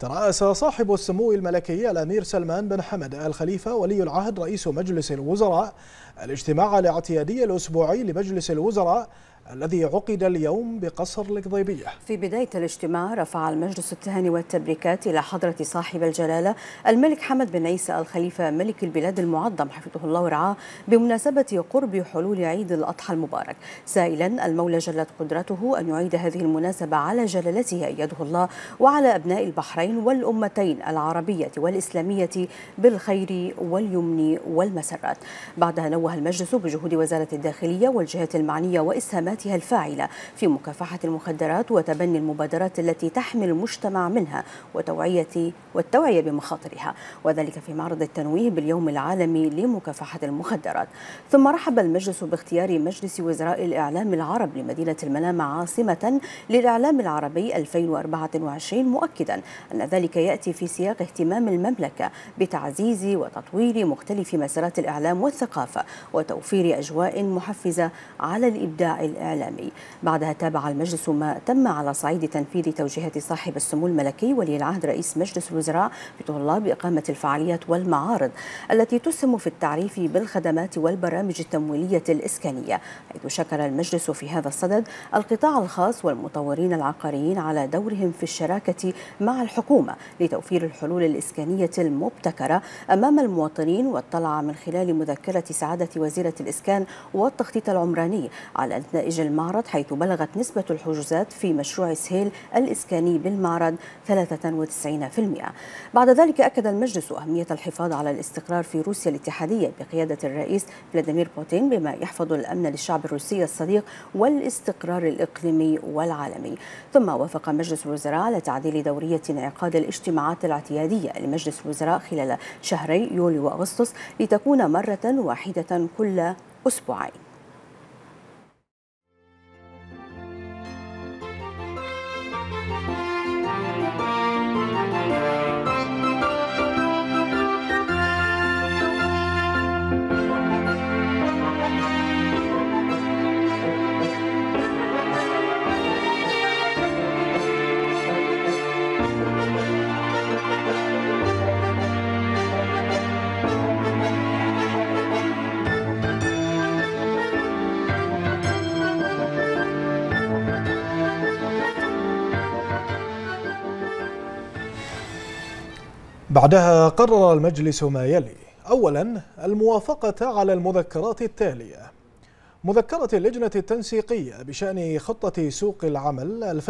ترأس صاحب السمو الملكي الأمير سلمان بن حمد الخليفة ولي العهد رئيس مجلس الوزراء الاجتماع الاعتيادي الأسبوعي لمجلس الوزراء الذي عقد اليوم بقصر القضيبية في بداية الاجتماع رفع المجلس التهاني والتبريكات إلى حضرة صاحب الجلالة الملك حمد بن عيسى الخليفة ملك البلاد المعظم حفظه الله ورعاه بمناسبة قرب حلول عيد الأضحى المبارك سائلا المولى جلت قدرته أن يعيد هذه المناسبة على جلالته أيده الله وعلى أبناء البحرين والأمتين العربية والإسلامية بالخير واليمن والمسرات بعدها نوه المجلس بجهود وزارة الداخلية والجهات المعنية وإسهامات مهمتها الفاعلة في مكافحة المخدرات وتبني المبادرات التي تحمي المجتمع منها وتوعية والتوعية بمخاطرها وذلك في معرض التنويه باليوم العالمي لمكافحة المخدرات ثم رحب المجلس باختيار مجلس وزراء الإعلام العرب لمدينة المنامة عاصمة للإعلام العربي 2024 مؤكدا أن ذلك يأتي في سياق اهتمام المملكة بتعزيز وتطوير مختلف مسارات الإعلام والثقافة وتوفير أجواء محفزة على الإبداع الإعلامي الإعلامي بعدها تابع المجلس ما تم على صعيد تنفيذ توجيهات صاحب السمو الملكي ولي العهد رئيس مجلس الوزراء بطلاب إقامة الفعاليات والمعارض التي تسهم في التعريف بالخدمات والبرامج التمويلية الإسكانية حيث شكر المجلس في هذا الصدد القطاع الخاص والمطورين العقاريين على دورهم في الشراكة مع الحكومة لتوفير الحلول الإسكانية المبتكرة أمام المواطنين واطلع من خلال مذكرة سعادة وزيرة الإسكان والتخطيط العمراني على نتائج المعرض حيث بلغت نسبة الحجوزات في مشروع سهيل الإسكاني بالمعرض 93% بعد ذلك أكد المجلس أهمية الحفاظ على الاستقرار في روسيا الاتحادية بقيادة الرئيس فلاديمير بوتين بما يحفظ الأمن للشعب الروسي الصديق والاستقرار الإقليمي والعالمي ثم وافق مجلس الوزراء على تعديل دورية انعقاد الاجتماعات الاعتيادية لمجلس الوزراء خلال شهري يوليو وأغسطس لتكون مرة واحدة كل أسبوعين بعدها قرر المجلس ما يلي أولا الموافقة على المذكرات التالية مذكرة اللجنة التنسيقية بشأن خطة سوق العمل 2023-2026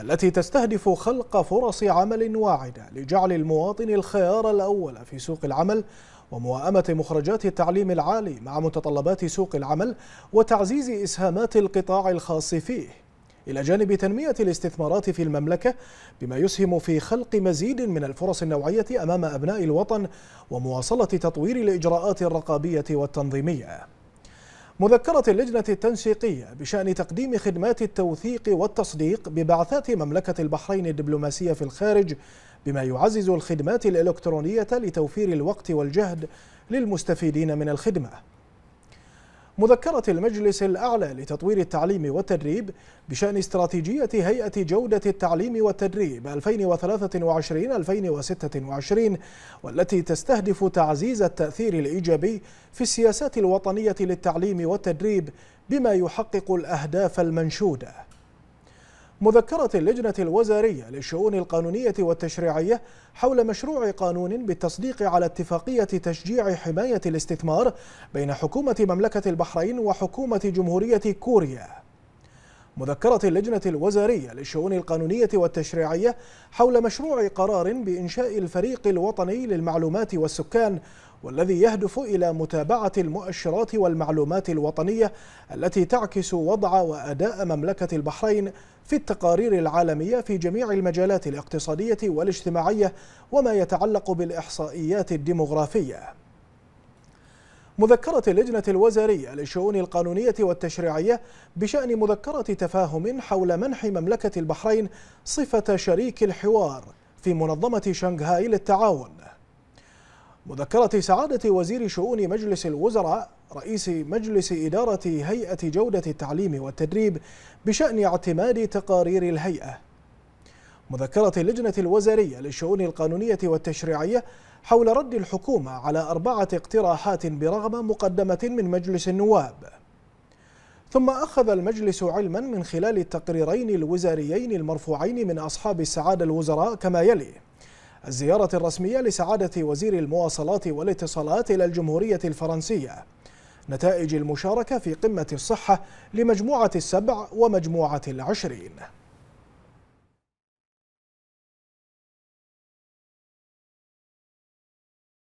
التي تستهدف خلق فرص عمل واعدة لجعل المواطن الخيار الأول في سوق العمل وموائمة مخرجات التعليم العالي مع متطلبات سوق العمل وتعزيز إسهامات القطاع الخاص فيه إلى جانب تنمية الاستثمارات في المملكة بما يسهم في خلق مزيد من الفرص النوعية أمام أبناء الوطن ومواصلة تطوير الإجراءات الرقابية والتنظيمية مذكرة اللجنة التنسيقية بشأن تقديم خدمات التوثيق والتصديق ببعثات مملكة البحرين الدبلوماسية في الخارج بما يعزز الخدمات الإلكترونية لتوفير الوقت والجهد للمستفيدين من الخدمة مذكرة المجلس الأعلى لتطوير التعليم والتدريب بشأن استراتيجية هيئة جودة التعليم والتدريب 2023-2026 والتي تستهدف تعزيز التأثير الإيجابي في السياسات الوطنية للتعليم والتدريب بما يحقق الأهداف المنشودة مذكرة اللجنة الوزارية للشؤون القانونية والتشريعية حول مشروع قانون بالتصديق على اتفاقية تشجيع حماية الاستثمار بين حكومة مملكة البحرين وحكومة جمهورية كوريا مذكرة اللجنة الوزارية للشؤون القانونية والتشريعية حول مشروع قرار بإنشاء الفريق الوطني للمعلومات والسكان والذي يهدف إلى متابعة المؤشرات والمعلومات الوطنية التي تعكس وضع وأداء مملكة البحرين في التقارير العالمية في جميع المجالات الاقتصادية والاجتماعية وما يتعلق بالإحصائيات الديمغرافية مذكرة اللجنة الوزارية للشؤون القانونية والتشريعية بشأن مذكرة تفاهم حول منح مملكة البحرين صفة شريك الحوار في منظمة شنغهاي للتعاون مذكرة سعادة وزير شؤون مجلس الوزراء رئيس مجلس إدارة هيئة جودة التعليم والتدريب بشأن اعتماد تقارير الهيئة مذكرة اللجنة الوزارية للشؤون القانونية والتشريعية حول رد الحكومة على أربعة اقتراحات برغبة مقدمة من مجلس النواب ثم أخذ المجلس علما من خلال التقريرين الوزاريين المرفوعين من أصحاب السعادة الوزراء كما يلي الزيارة الرسمية لسعادة وزير المواصلات والاتصالات إلى الجمهورية الفرنسية نتائج المشاركة في قمة الصحة لمجموعة السبع ومجموعة العشرين